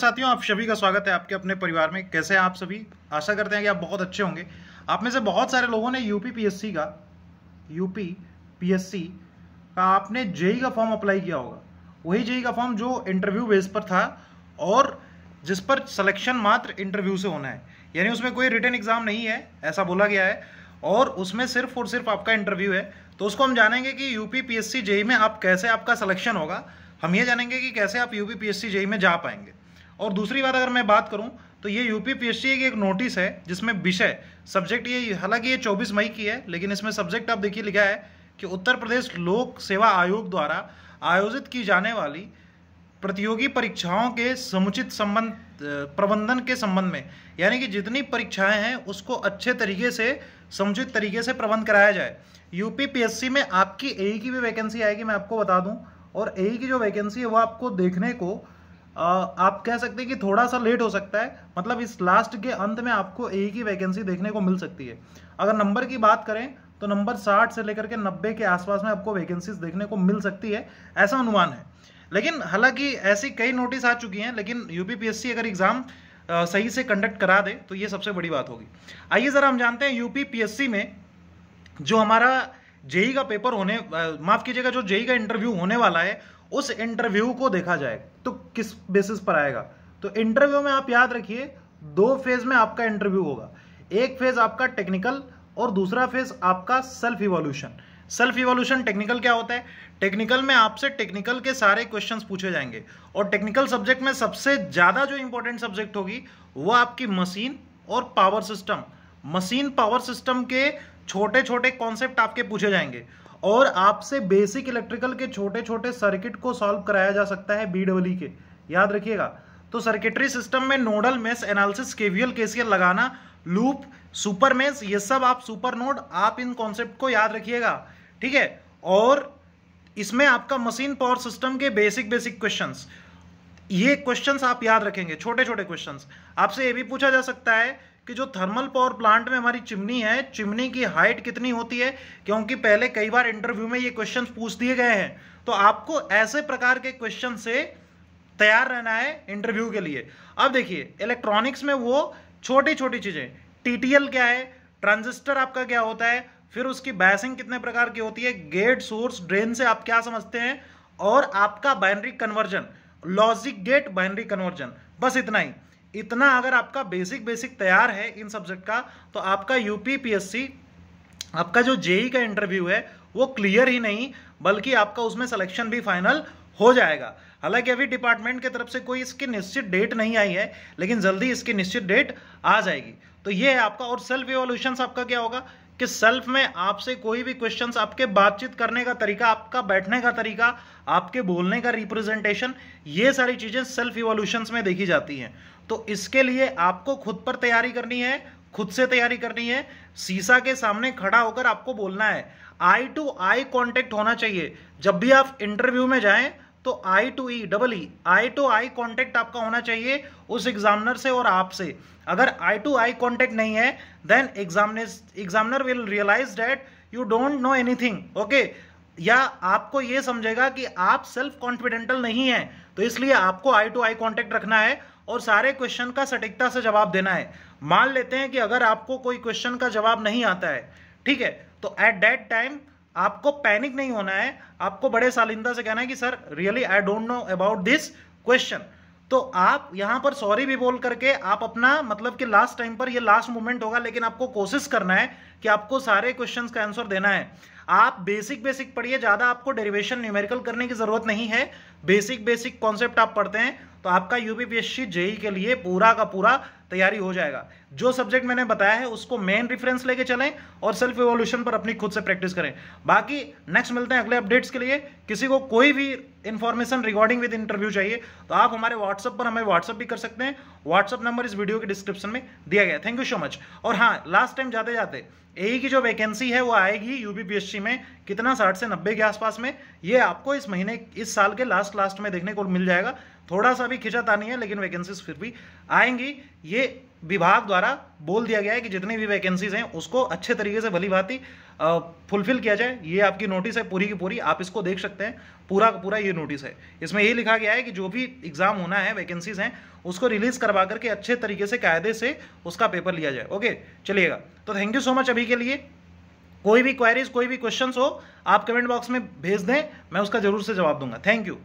साथियों आप सभी का स्वागत है आपके अपने परिवार में कैसे हैं आप सभी आशा करते हैं कि आप बहुत अच्छे होंगे आप में से बहुत सारे लोगों ने यूपी पीएससी का यूपी पीएससी का आपने जेई e e का फॉर्म अप्लाई किया होगा वही जेई e का फॉर्म जो इंटरव्यू बेस पर था और जिस पर सिलेक्शन मात्र इंटरव्यू से होना है यानी उसमें कोई रिटर्न एग्जाम नहीं है ऐसा बोला गया है और उसमें सिर्फ और सिर्फ आपका इंटरव्यू है तो उसको हम जानेंगे कि यूपी पी एस में आप कैसे आपका सिलेक्शन होगा हम ये जानेंगे कि कैसे आप यूपी पी एस में जा पाएंगे और दूसरी बात अगर मैं बात करूँ तो ये यूपी पी की एक नोटिस है जिसमें विषय सब्जेक्ट ये हालांकि ये 24 मई की है लेकिन इसमें सब्जेक्ट आप देखिए लिखा है कि उत्तर प्रदेश लोक सेवा आयोग द्वारा आयोजित की जाने वाली प्रतियोगी परीक्षाओं के समुचित संबंध प्रबंधन के संबंध में यानी कि जितनी परीक्षाएं हैं उसको अच्छे तरीके से समुचित तरीके से प्रबंध कराया जाए यूपी पीएससी में आपकी ए e की भी वैकेंसी आएगी मैं आपको बता दूं और ए e की जो वैकेंसी है वो आपको देखने को आप कह सकते हैं कि थोड़ा सा लेट हो सकता है मतलब इस लास्ट के अंत में आपको एक ही वैकेंसी देखने को मिल सकती है अगर नंबर की बात करें तो नंबर 60 से लेकर के 90 के आसपास में आपको वैकेंसीज देखने को मिल सकती है ऐसा अनुमान है लेकिन हालांकि ऐसी कई नोटिस आ चुकी हैं लेकिन यूपीपीएससी अगर एग्ज़ाम सही से कंडक्ट करा दे तो ये सबसे बड़ी बात होगी आइए ज़रा हम जानते हैं यूपीपीएससी में जो हमारा जेई का पेपर होने माफ़ कीजिएगा जो जेई का इंटरव्यू होने वाला है उस इंटरव्यू को देखा जाए तो किस बेसिस पर आएगा तो इंटरव्यू में आप याद रखिए दो फेज में आपका इंटरव्यू होगा एक फेज आपका टेक्निकल और दूसरा फेज आपका self evolution self evolution technical क्या होता है टेक्निकल में आपसे टेक्निकल के सारे क्वेश्चंस पूछे जाएंगे और टेक्निकल सब्जेक्ट में सबसे ज़्यादा जो इंपॉर्टेंट सब्जेक्ट होगी वो आपकी मशीन और power system machine power system के छोटे छोटे कॉन्सेप्ट आपके पूछे जाएंगे और आपसे बेसिक इलेक्ट्रिकल के छोटे छोटे सर्किट को सॉल्व कराया जा सकता है बी डबल के याद रखिएगा तो सर्किटरी सिस्टम में nodal mesh analysis KVL KCL लगाना लूप सुपर मेस ये सब आप सुपर नोड आप इन कॉन्सेप्ट को याद रखिएगा ठीक है और इसमें आपका मशीन पावर सिस्टम के बेसिक बेसिक क्वेश्चंस ये क्वेश्चंस आप याद रखेंगे छोटे छोटे क्वेश्चंस आपसे ये भी पूछा जा सकता है कि जो थर्मल पावर प्लांट में हमारी चिमनी है चिमनी की हाइट कितनी होती है क्योंकि पहले कई बार इंटरव्यू में ये क्वेश्चन पूछ दिए गए हैं तो आपको ऐसे प्रकार के क्वेश्चन से तैयार रहना है इंटरव्यू के लिए अब देखिए इलेक्ट्रॉनिक्स में वो छोटी छोटी चीज़ें टीटीएल क्या है ट्रांजिस्टर आपका क्या होता है फिर उसकी बैसिंग कितने प्रकार की होती है गेट सोर्स ड्रेन से आप क्या समझते हैं और आपका binary conversion logic gate binary conversion बस इतना ही इतना अगर आपका बेसिक बेसिक तैयार है इन सब्जेक्ट का तो आपका यूपीपीएससी आपका जो जेई e का इंटरव्यू है वो क्लियर ही नहीं बल्कि आपका उसमें सिलेक्शन भी फाइनल हो जाएगा हालांकि अभी डिपार्टमेंट की तरफ से कोई इसकी निश्चित डेट नहीं आई है लेकिन जल्दी इसकी निश्चित डेट आ जाएगी तो ये है आपका और सेल्फ एवोल्यूशन आपका क्या होगा कि सेल्फ में आपसे कोई भी क्वेश्चंस आपके बातचीत करने का तरीका आपका बैठने का तरीका आपके बोलने का रिप्रेजेंटेशन ये सारी चीज़ें सेल्फ इवोल्यूशन में देखी जाती हैं तो इसके लिए आपको खुद पर तैयारी करनी है खुद से तैयारी करनी है सीसा के सामने खड़ा होकर आपको बोलना है आई टू आई कॉन्टेक्ट होना चाहिए जब भी आप इंटरव्यू में जाएं तो eye to E double E eye to eye contact आपका होना चाहिए उस एग्जामिनर से और आपसे अगर आई टू आई कॉन्टेक्ट नहीं है then examine examiner will realise that you don't know anything okay या आपको ये समझेगा कि आप सेल्फ कॉन्फिडेंटल नहीं है तो इसलिए आपको आई टू आई कॉन्टेक्ट रखना है और सारे क्वेश्चन का सटीकता से जवाब देना है मान लेते हैं कि अगर आपको कोई क्वेश्चन का जवाब नहीं आता है ठीक है तो एट दैट टाइम आपको पैनिक नहीं होना है आपको बड़े सालिंदा से कहना है कि sir really I don't know about this question तो आप यहां पर सॉरी भी बोल करके आप अपना मतलब कि लास्ट टाइम पर ये लास्ट मोमेंट होगा लेकिन आपको कोशिश करना है कि आपको सारे क्वेश्चंस का आंसर देना है आप बेसिक बेसिक पढ़िए ज़्यादा आपको डेरिवेशन न्यूमेरिकल करने की ज़रूरत नहीं है बेसिक बेसिक कॉन्सेप्ट आप पढ़ते हैं तो आपका यूपीपीएससी जेई e के लिए पूरा का पूरा तैयारी हो जाएगा जो सब्जेक्ट मैंने बताया है उसको मेन रेफरेंस लेके चलें और सेल्फ एवोल्यूशन पर अपनी खुद से प्रैक्टिस करें बाकी नेक्स्ट मिलते हैं अगले अपडेट्स के लिए किसी को कोई भी इंफॉर्मेशन रिगार्डिंग विद इंटरव्यू चाहिए तो आप हमारे व्हाट्सअप पर हमें व्हाट्सअप भी कर सकते हैं व्हाट्सअप नंबर इस वीडियो के डिस्क्रिप्शन में दिया गया थैंक यू सो मच और हाँ लास्ट टाइम जाते जाते ए की जो वैकेंसी है वो आएगी यूपीपीएससी में कितना साठ से नब्बे के आसपास में ये आपको इस महीने इस साल के लास्ट लास्ट में देखने को मिल जाएगा थोड़ा सा भी खिंचा नहीं है लेकिन वैकेंसीज फिर भी आएंगी ये विभाग द्वारा बोल दिया गया है कि जितनी भी वैकेंसीज हैं उसको अच्छे तरीके से भली भांति फुलफिल किया जाए ये आपकी नोटिस है पूरी की पूरी आप इसको देख सकते हैं पूरा का पूरा ये नोटिस है इसमें ये लिखा गया है कि जो भी एग्जाम होना है वैकेंसीज हैं उसको रिलीज करवा करके अच्छे तरीके से कायदे से उसका पेपर लिया जाए ओके चलिएगा तो थैंक यू सो मच अभी के लिए कोई भी क्वायरीज कोई भी क्वेश्चन हो आप कमेंट बॉक्स में भेज दें मैं उसका जरूर से जवाब दूंगा थैंक यू